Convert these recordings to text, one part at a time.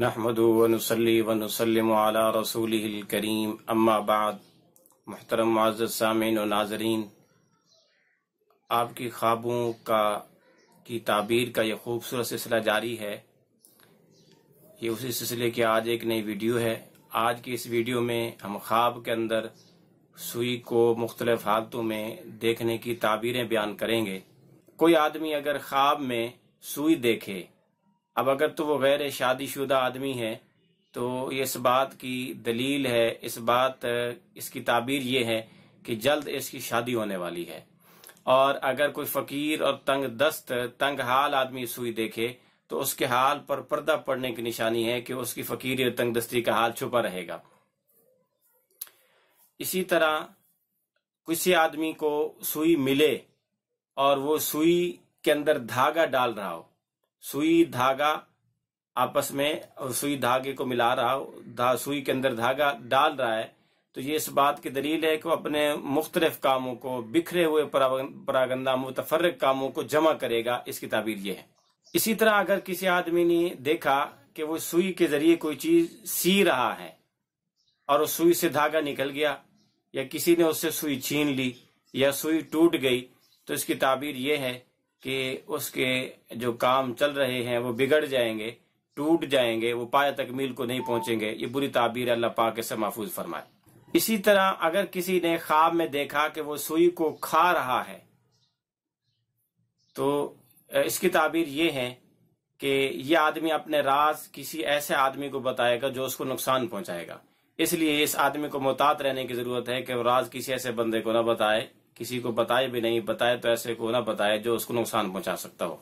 नहमद वनसली वनसलम आला रसूल करीम अम्माबाद मोहतरम माज सामिन व नाजरीन आपकी ख्वाबों का की ताबीर का यह खूबसूरत सिलसिला जारी है ये उसी सिलसिले की आज एक नई वीडियो है आज की इस वीडियो में हम ख्वाब के अंदर सुई को मुख्तलिफ हालतों में देखने की ताबीरें बयान करेंगे कोई आदमी अगर ख्वाब में सुई देखे अब अगर तो वो गैर शादीशुदा आदमी है तो ये इस बात की दलील है इस बात इसकी ताबीर ये है कि जल्द इसकी शादी होने वाली है और अगर कोई फकीर और तंग दस्त तंग हाल आदमी सुई देखे तो उसके हाल पर पर्दा पड़ने की निशानी है कि उसकी फकीरी और तंग दस्ती का हाल छुपा रहेगा इसी तरह किसी आदमी को सुई मिले और वो सुई के अंदर धागा डाल रहा हो सुई धागा आपस में सुई धागे को मिला रहा हो सुई के अंदर धागा डाल रहा है तो ये इस बात की दलील है कि वो अपने मुख्तलिफ कामों को बिखरे हुए परागंदा मुतफर कामों को जमा करेगा इसकी ताबीर ये है इसी तरह अगर किसी आदमी ने देखा कि वो सुई के जरिए कोई चीज सी रहा है और उस सुई से धागा निकल गया या किसी ने उससे सुई छीन ली या सुई टूट गई तो इसकी ताबीर यह है कि उसके जो काम चल रहे हैं वो बिगड़ जाएंगे टूट जाएंगे वो पाया तकमील को नहीं पहुंचेंगे ये बुरी ताबीर अल्लाह पाक से महफूज फरमाए इसी तरह अगर किसी ने ख्वाब में देखा कि वो सुई को खा रहा है तो इसकी ताबीर ये है कि ये आदमी अपने राज किसी ऐसे आदमी को बताएगा जो उसको नुकसान पहुंचाएगा इसलिए इस आदमी को मोहतात रहने की जरूरत है कि वो राज किसी ऐसे बंदे को ना बताए किसी को बताए भी नहीं बताए तो ऐसे को ना बताए जो उसको नुकसान पहुंचा सकता हो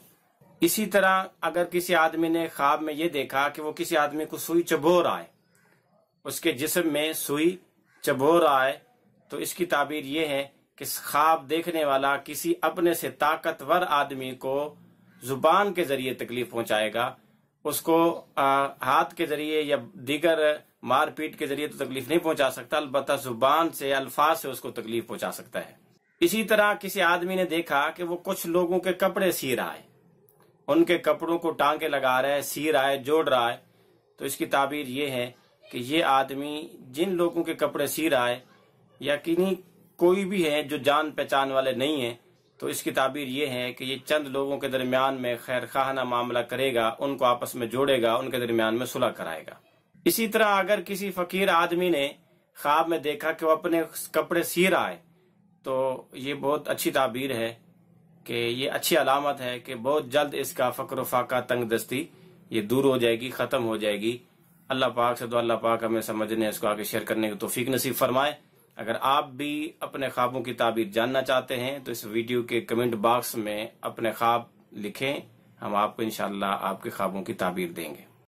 इसी तरह अगर किसी आदमी ने ख्वाब में ये देखा कि वो किसी आदमी को सुई चबो रहा है उसके जिसम में सुई चबो रहा है तो इसकी ताबीर ये है कि ख्वाब देखने वाला किसी अपने से ताकतवर आदमी को जुबान के जरिए तकलीफ पहुंचाएगा उसको आ, हाथ के जरिए या दीगर मारपीट के जरिए तो तकलीफ नहीं पहुंचा सकता अलबत् जुबान से अल्फाज से उसको तकलीफ पहुंचा सकता है इसी तरह किसी आदमी ने देखा कि वो कुछ लोगों के कपड़े सी रहा है उनके कपड़ों को टांगे लगा रहा है सी रहा है जोड़ रहा है तो इसकी ताबीर ये है कि ये आदमी जिन लोगों के कपड़े सी रहा है या किन्हीं कोई भी है जो जान पहचान वाले नहीं है तो इसकी ताबीर ये है कि ये चंद लोगों के दरमियान में खैर खाना मामला करेगा उनको आपस में जोड़ेगा उनके दरमियान में सुलह कराएगा इसी तरह अगर किसी फकीर आदमी ने ख्वाब में देखा कि वो अपने कपड़े सी रहा है तो ये बहुत अच्छी ताबीर है कि ये अच्छी अलामत है कि बहुत जल्द इसका फकर फाका तंग दस्ती ये दूर हो जाएगी ख़त्म हो जाएगी अल्लाह पाक से तो अल्लाह पाक हमें समझने इसको आगे शेयर करने की तोफीक नसीब फरमाए अगर आप भी अपने ख्वाबों की ताबीर जानना चाहते हैं तो इस वीडियो के कमेंट बॉक्स में अपने ख्वाब लिखें हम आपको इनशाला आपके ख्वाबों की ताबीर देंगे